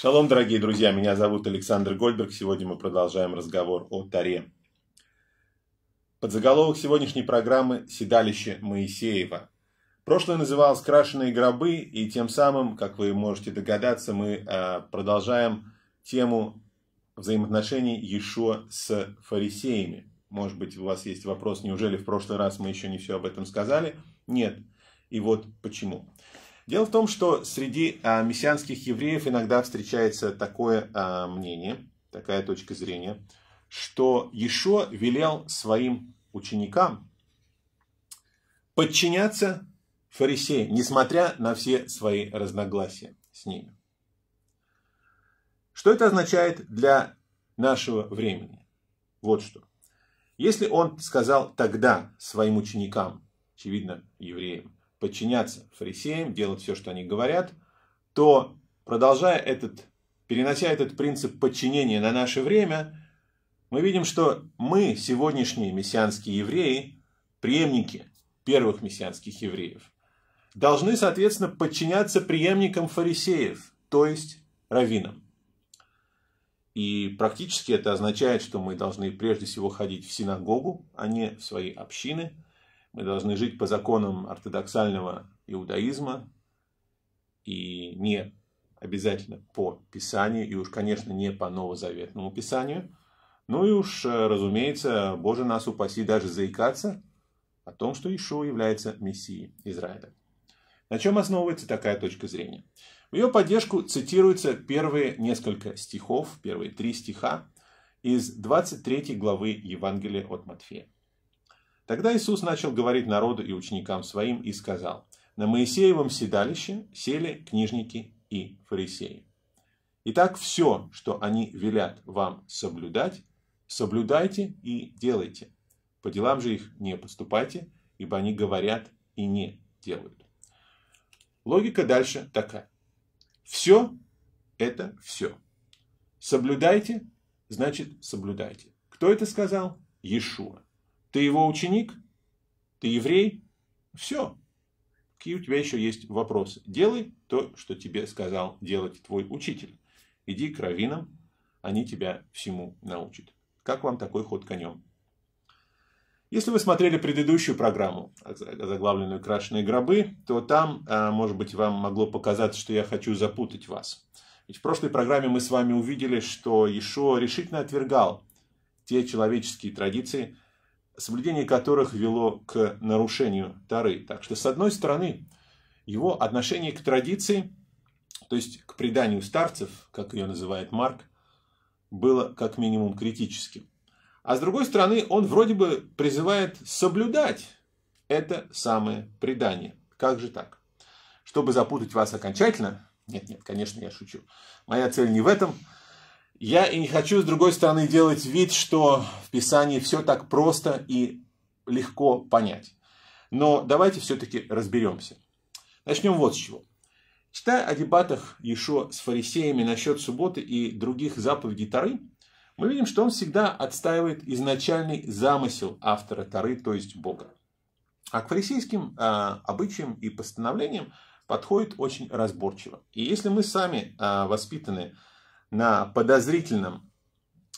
Шалом, дорогие друзья, меня зовут Александр Гольберг. Сегодня мы продолжаем разговор о Таре. Подзаголовок сегодняшней программы «Седалище Моисеева». Прошлое называл «Скрашенные гробы», и тем самым, как вы можете догадаться, мы э, продолжаем тему взаимоотношений Иешуа с фарисеями. Может быть, у вас есть вопрос, неужели в прошлый раз мы еще не все об этом сказали? Нет. И вот почему. Дело в том, что среди а, мессианских евреев иногда встречается такое а, мнение, такая точка зрения, что Ешо велел своим ученикам подчиняться фарисеям, несмотря на все свои разногласия с ними. Что это означает для нашего времени? Вот что. Если он сказал тогда своим ученикам, очевидно, евреям, подчиняться фарисеям, делать все, что они говорят, то, продолжая этот, перенося этот принцип подчинения на наше время, мы видим, что мы, сегодняшние мессианские евреи, преемники первых мессианских евреев, должны, соответственно, подчиняться преемникам фарисеев, то есть раввинам. И практически это означает, что мы должны прежде всего ходить в синагогу, а не в свои общины – мы должны жить по законам ортодоксального иудаизма и не обязательно по Писанию, и уж, конечно, не по новозаветному Писанию. Ну и уж, э, разумеется, Боже нас упаси даже заикаться о том, что Ишуа является Мессией Израиля. На чем основывается такая точка зрения? В ее поддержку цитируются первые несколько стихов, первые три стиха из 23 главы Евангелия от Матфея. Тогда Иисус начал говорить народу и ученикам своим и сказал, «На Моисеевом седалище сели книжники и фарисеи. Итак, все, что они велят вам соблюдать, соблюдайте и делайте. По делам же их не поступайте, ибо они говорят и не делают». Логика дальше такая. Все – это все. Соблюдайте – значит соблюдайте. Кто это сказал? Иешуа. Ты его ученик? Ты еврей? Все. Какие у тебя еще есть вопросы? Делай то, что тебе сказал делать твой учитель. Иди к раввинам, они тебя всему научат. Как вам такой ход конем? Если вы смотрели предыдущую программу, а, заглавленную «Крашеные гробы», то там, а, может быть, вам могло показаться, что я хочу запутать вас. Ведь в прошлой программе мы с вами увидели, что Ишо решительно отвергал те человеческие традиции, соблюдение которых вело к нарушению Тары. Так что, с одной стороны, его отношение к традиции, то есть к преданию старцев, как ее называет Марк, было как минимум критическим. А с другой стороны, он вроде бы призывает соблюдать это самое предание. Как же так? Чтобы запутать вас окончательно, нет, нет, конечно, я шучу. Моя цель не в этом. Я и не хочу, с другой стороны, делать вид, что в Писании все так просто и легко понять. Но давайте все-таки разберемся. Начнем вот с чего. Читая о дебатах еще с фарисеями насчет субботы и других заповедей Тары, мы видим, что он всегда отстаивает изначальный замысел автора Тары, то есть Бога. А к фарисейским э, обычаям и постановлениям подходит очень разборчиво. И если мы сами э, воспитаны на подозрительном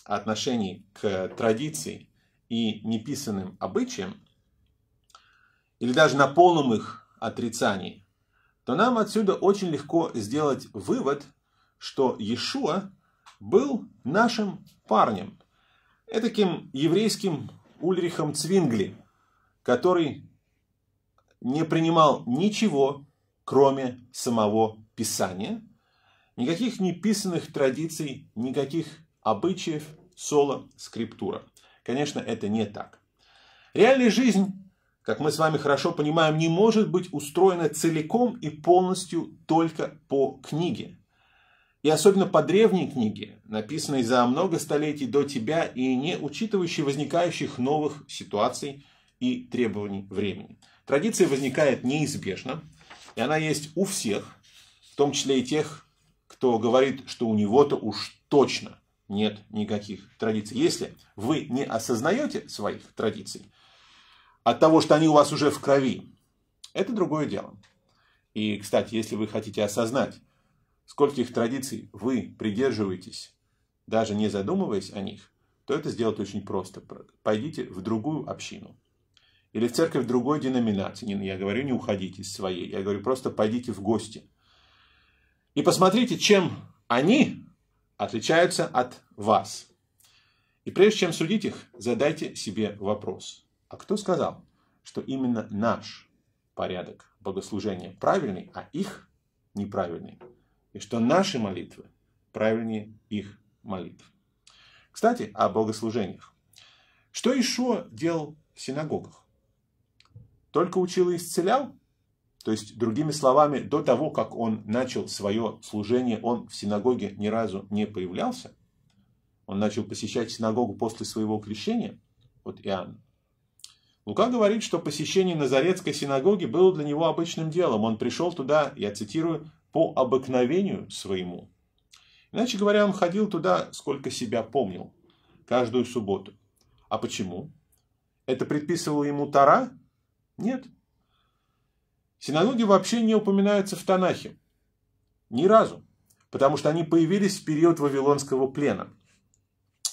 отношении к традиции и неписанным обычаям, или даже на полном их отрицании, то нам отсюда очень легко сделать вывод, что Иешуа был нашим парнем, этаким еврейским Ульрихом Цвингли, который не принимал ничего, кроме самого Писания, Никаких неписанных традиций, никаких обычаев, соло, скриптура. Конечно, это не так. Реальная жизнь, как мы с вами хорошо понимаем, не может быть устроена целиком и полностью только по книге. И особенно по древней книге, написанной за много столетий до тебя и не учитывающей возникающих новых ситуаций и требований времени. Традиция возникает неизбежно, и она есть у всех, в том числе и тех, кто говорит, что у него-то уж точно нет никаких традиций. Если вы не осознаете своих традиций от того, что они у вас уже в крови, это другое дело. И, кстати, если вы хотите осознать, скольких традиций вы придерживаетесь, даже не задумываясь о них, то это сделать очень просто. Пойдите в другую общину. Или в церковь другой деноминации. Ну, я говорю, не уходите из своей. Я говорю, просто пойдите в гости и посмотрите, чем они отличаются от вас. И прежде чем судить их, задайте себе вопрос. А кто сказал, что именно наш порядок богослужения правильный, а их неправильный? И что наши молитвы правильнее их молитв? Кстати, о богослужениях. Что Ишуа делал в синагогах? Только учил и исцелял? То есть, другими словами, до того, как он начал свое служение, он в синагоге ни разу не появлялся. Он начал посещать синагогу после своего крещения, вот Иоанн. Лука говорит, что посещение Назарецкой синагоги было для него обычным делом. Он пришел туда, я цитирую, по обыкновению своему. Иначе говоря, он ходил туда, сколько себя помнил, каждую субботу. А почему? Это предписывало ему Тара? Нет, Синануги вообще не упоминаются в Танахе. Ни разу. Потому что они появились в период Вавилонского плена,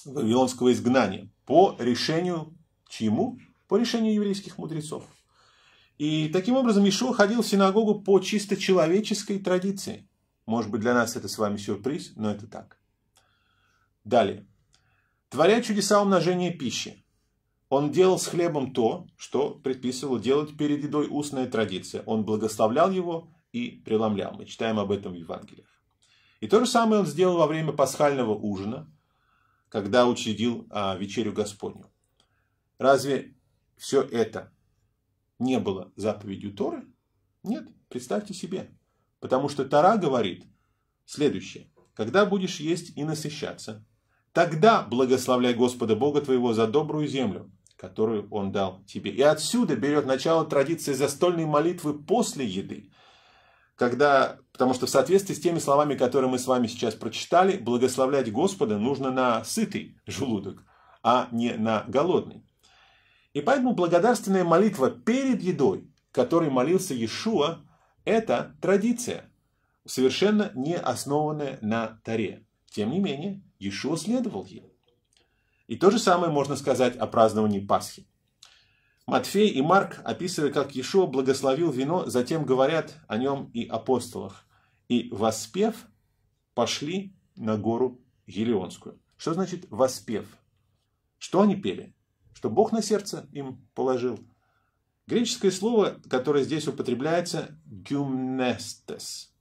Вавилонского изгнания. По решению чему? По решению еврейских мудрецов. И таким образом Ишуа ходил в синагогу по чисто человеческой традиции. Может быть, для нас это с вами сюрприз, но это так. Далее. Творя чудеса умножения пищи, он делал с хлебом то, что предписывала делать перед едой устная традиция. Он благословлял его и преломлял. Мы читаем об этом в Евангелиях. И то же самое он сделал во время пасхального ужина, когда учредил а, вечерю Господню. Разве все это не было заповедью Торы? Нет, представьте себе. Потому что Тора говорит следующее. Когда будешь есть и насыщаться, тогда благословляй Господа Бога твоего за добрую землю, которую он дал тебе. И отсюда берет начало традиции застольной молитвы после еды. Когда, потому что в соответствии с теми словами, которые мы с вами сейчас прочитали, благословлять Господа нужно на сытый желудок, а не на голодный. И поэтому благодарственная молитва перед едой, которой молился Иешуа, это традиция, совершенно не основанная на Таре. Тем не менее, Иешуа следовал ей. И то же самое можно сказать о праздновании Пасхи. Матфей и Марк, описывая, как Иешуа благословил вино, затем говорят о нем и апостолах. И воспев, пошли на гору Елеонскую. Что значит воспев? Что они пели? Что Бог на сердце им положил? Греческое слово, которое здесь употребляется, гюмнестес.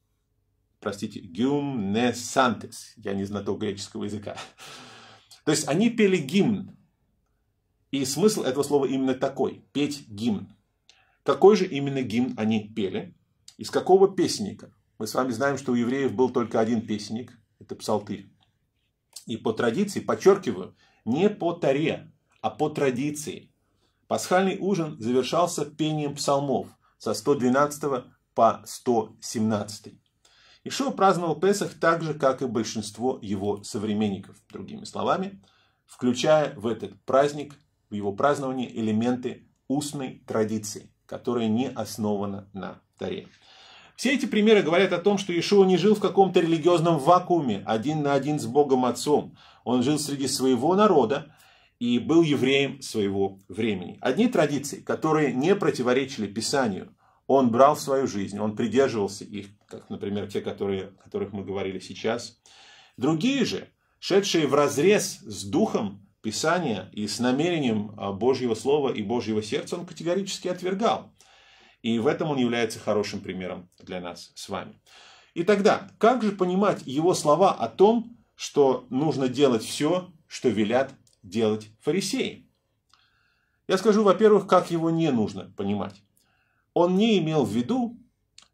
Простите, гюмнесантес. Я не знаток греческого языка. То есть они пели гимн. И смысл этого слова именно такой – петь гимн. Какой же именно гимн они пели? Из какого песенника? Мы с вами знаем, что у евреев был только один песенник – это псалтырь. И по традиции, подчеркиваю, не по таре, а по традиции. Пасхальный ужин завершался пением псалмов со 112 по 117. Ишуа праздновал Песах так же, как и большинство его современников, другими словами, включая в этот праздник, в его празднование элементы устной традиции, которая не основана на Таре. Все эти примеры говорят о том, что Иешуа не жил в каком-то религиозном вакууме, один на один с Богом Отцом. Он жил среди своего народа и был евреем своего времени. Одни традиции, которые не противоречили Писанию, он брал в свою жизнь, он придерживался их, как, например, те, которые, о которых мы говорили сейчас. Другие же, шедшие в разрез с духом Писания и с намерением а, Божьего Слова и Божьего сердца, он категорически отвергал. И в этом он является хорошим примером для нас с вами. И тогда, как же понимать его слова о том, что нужно делать все, что велят делать фарисеи? Я скажу, во-первых, как его не нужно понимать. Он не имел в виду,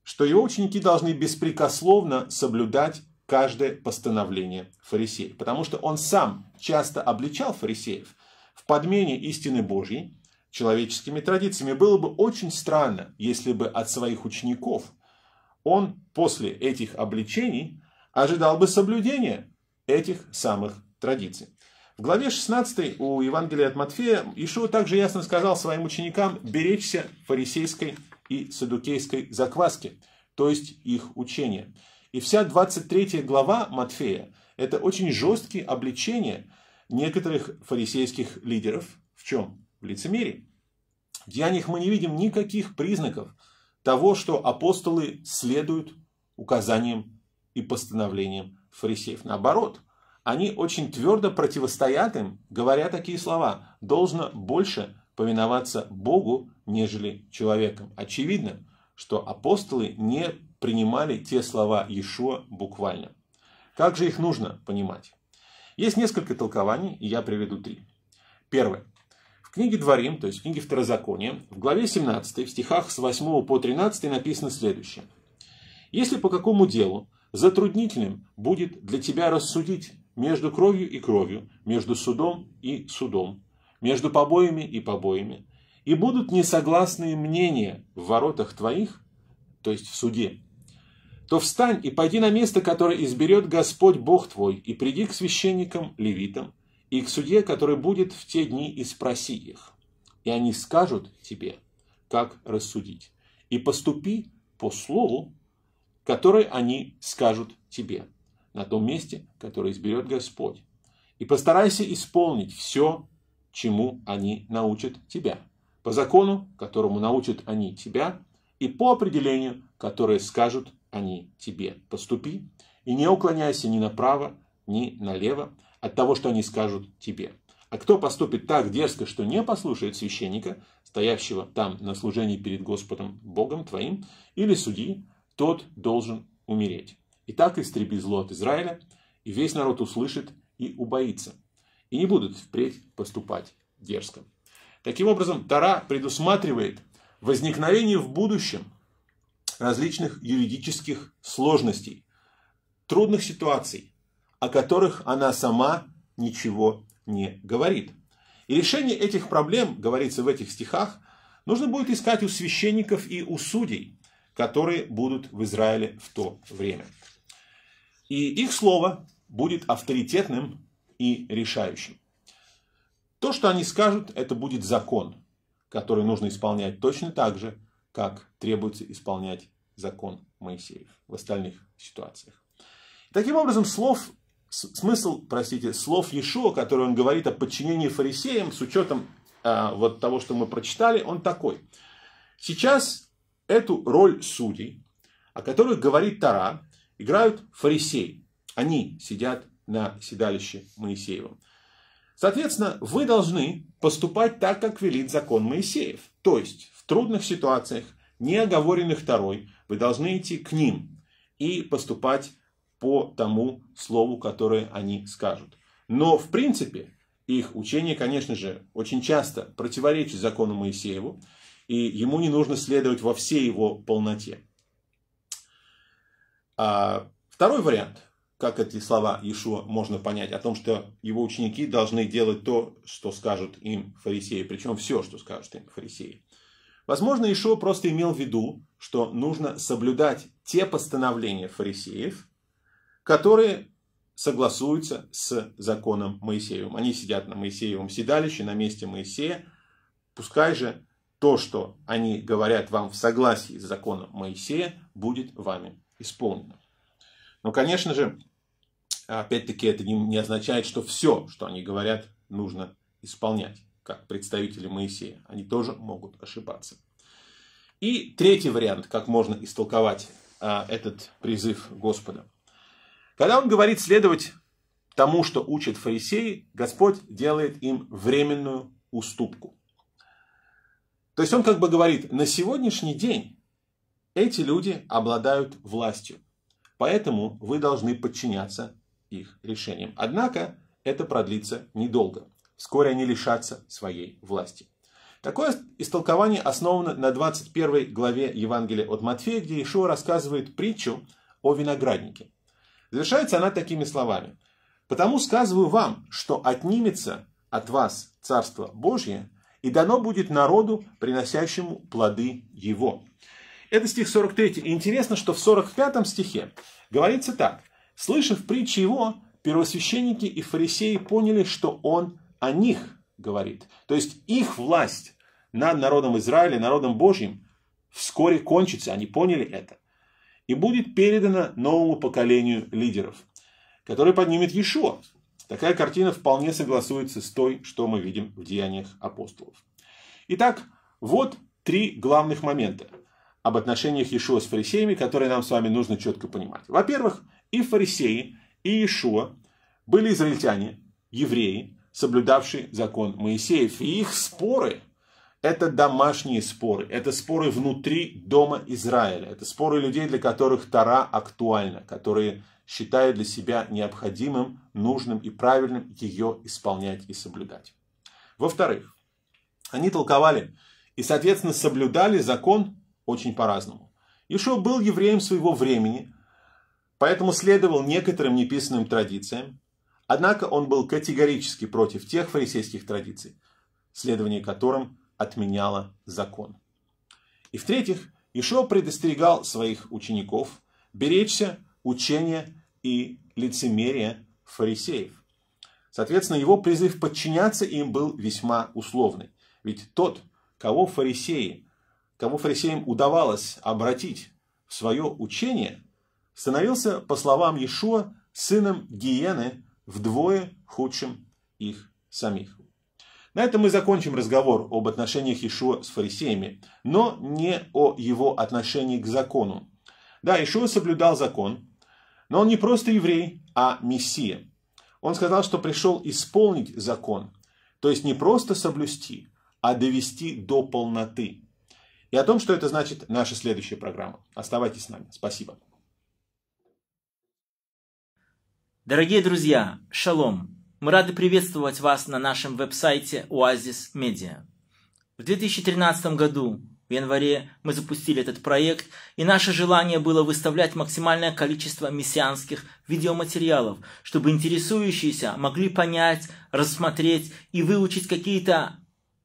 что его ученики должны беспрекословно соблюдать каждое постановление фарисеев, потому что он сам часто обличал фарисеев в подмене истины Божьей человеческими традициями. Было бы очень странно, если бы от своих учеников он после этих обличений ожидал бы соблюдения этих самых традиций. В главе 16 у Евангелия от Матфея Ишуа также ясно сказал своим ученикам беречься фарисейской и садукейской закваски, то есть их учения. И вся 23 глава Матфея – это очень жесткие обличения некоторых фарисейских лидеров. В чем? В лицемерии. В деяниях мы не видим никаких признаков того, что апостолы следуют указаниям и постановлениям фарисеев. Наоборот, они очень твердо противостоят им, говоря такие слова «должно больше повиноваться Богу, нежели человеком. Очевидно, что апостолы не принимали те слова Иешуа буквально. Как же их нужно понимать? Есть несколько толкований, и я приведу три. Первое. В книге Дворим, то есть в книге Второзакония, в главе 17, в стихах с 8 по 13 написано следующее. «Если по какому делу затруднительным будет для тебя рассудить между кровью и кровью, между судом и судом, между побоями и побоями, и будут несогласные мнения в воротах твоих, то есть в суде, то встань и пойди на место, которое изберет Господь Бог твой, и приди к священникам, левитам, и к суде, который будет в те дни, и спроси их. И они скажут тебе, как рассудить. И поступи по слову, которое они скажут тебе, на том месте, которое изберет Господь. И постарайся исполнить все, чему они научат тебя. По закону, которому научат они тебя, и по определению, которое скажут они тебе. Поступи и не уклоняйся ни направо, ни налево от того, что они скажут тебе. А кто поступит так дерзко, что не послушает священника, стоящего там на служении перед Господом Богом твоим, или судьи, тот должен умереть. И так истреби зло от Израиля, и весь народ услышит и убоится и не будут впредь поступать дерзко. Таким образом, Тара предусматривает возникновение в будущем различных юридических сложностей, трудных ситуаций, о которых она сама ничего не говорит. И решение этих проблем, говорится в этих стихах, нужно будет искать у священников и у судей, которые будут в Израиле в то время. И их слово будет авторитетным и решающим. То, что они скажут, это будет закон, который нужно исполнять точно так же, как требуется исполнять закон Моисеев в остальных ситуациях. Таким образом, слов, смысл, простите, слов Иешуа, который он говорит о подчинении фарисеям с учетом э, вот того, что мы прочитали, он такой. Сейчас эту роль судей, о которой говорит Тара, играют фарисеи. Они сидят на седалище Моисеевом. Соответственно, вы должны поступать так, как велит закон Моисеев. То есть, в трудных ситуациях, не оговоренных Торой, вы должны идти к ним и поступать по тому слову, которое они скажут. Но, в принципе, их учение, конечно же, очень часто противоречит закону Моисееву, и ему не нужно следовать во всей его полноте. А второй вариант – как эти слова Иешуа можно понять? О том, что его ученики должны делать то, что скажут им фарисеи, причем все, что скажут им фарисеи. Возможно, Иешуа просто имел в виду, что нужно соблюдать те постановления фарисеев, которые согласуются с законом Моисеевым. Они сидят на Моисеевом седалище, на месте Моисея. Пускай же то, что они говорят вам в согласии с законом Моисея, будет вами исполнено. Но, конечно же, а опять-таки это не, не означает, что все, что они говорят, нужно исполнять, как представители Моисея. Они тоже могут ошибаться. И третий вариант, как можно истолковать а, этот призыв Господа. Когда он говорит следовать тому, что учат фарисеи, Господь делает им временную уступку. То есть он как бы говорит, на сегодняшний день эти люди обладают властью, поэтому вы должны подчиняться их решением. Однако это продлится недолго. Вскоре они лишатся своей власти. Такое истолкование основано на 21 главе Евангелия от Матфея, где Ишуа рассказывает притчу о винограднике. Завершается она такими словами. «Потому сказываю вам, что отнимется от вас Царство Божье, и дано будет народу, приносящему плоды его». Это стих 43. И интересно, что в 45 стихе говорится так – Слышав притчи его, первосвященники и фарисеи поняли, что он о них говорит. То есть их власть над народом Израиля, народом Божьим, вскоре кончится. Они поняли это. И будет передано новому поколению лидеров, который поднимет Иешуа. Такая картина вполне согласуется с той, что мы видим в деяниях апостолов. Итак, вот три главных момента об отношениях Иешуа с фарисеями, которые нам с вами нужно четко понимать. Во-первых, и фарисеи, и Иешуа были израильтяне, евреи, соблюдавшие закон Моисеев. И их споры – это домашние споры, это споры внутри дома Израиля, это споры людей, для которых Тара актуальна, которые считают для себя необходимым, нужным и правильным ее исполнять и соблюдать. Во-вторых, они толковали и, соответственно, соблюдали закон очень по-разному. Ишо был евреем своего времени – поэтому следовал некоторым неписанным традициям, однако он был категорически против тех фарисейских традиций, следование которым отменяло закон. И в-третьих, Ишо предостерегал своих учеников беречься учения и лицемерия фарисеев. Соответственно, его призыв подчиняться им был весьма условный. Ведь тот, кого фарисеи, кого фарисеям удавалось обратить в свое учение, становился, по словам Иешуа, сыном гиены вдвое худшим их самих. На этом мы закончим разговор об отношениях Иешуа с фарисеями, но не о его отношении к закону. Да, Иешуа соблюдал закон, но он не просто еврей, а мессия. Он сказал, что пришел исполнить закон, то есть не просто соблюсти, а довести до полноты. И о том, что это значит, наша следующая программа. Оставайтесь с нами. Спасибо. Дорогие друзья, шалом! Мы рады приветствовать вас на нашем веб-сайте Oasis Media. В 2013 году, в январе, мы запустили этот проект, и наше желание было выставлять максимальное количество мессианских видеоматериалов, чтобы интересующиеся могли понять, рассмотреть и выучить какие-то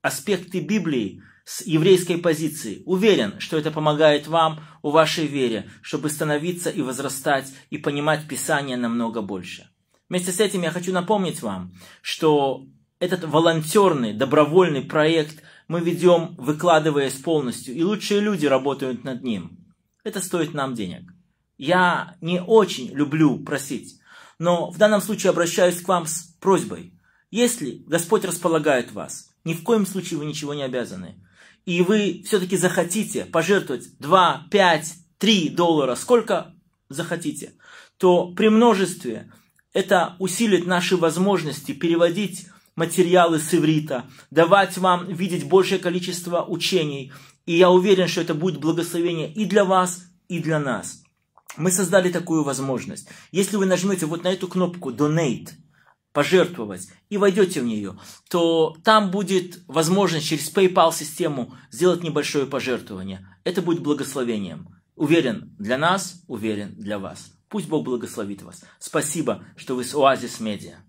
аспекты Библии – с еврейской позиции. Уверен, что это помогает вам у вашей вере, чтобы становиться и возрастать, и понимать Писание намного больше. Вместе с этим я хочу напомнить вам, что этот волонтерный, добровольный проект мы ведем, выкладываясь полностью, и лучшие люди работают над ним. Это стоит нам денег. Я не очень люблю просить, но в данном случае обращаюсь к вам с просьбой. Если Господь располагает вас, ни в коем случае вы ничего не обязаны – и вы все-таки захотите пожертвовать 2, 5, 3 доллара, сколько захотите, то при множестве это усилит наши возможности переводить материалы с иврита, давать вам видеть большее количество учений. И я уверен, что это будет благословение и для вас, и для нас. Мы создали такую возможность. Если вы нажмете вот на эту кнопку «Donate», пожертвовать и войдете в нее, то там будет возможность через PayPal систему сделать небольшое пожертвование. Это будет благословением. Уверен для нас, уверен для вас. Пусть Бог благословит вас. Спасибо, что вы с Оазис Медиа.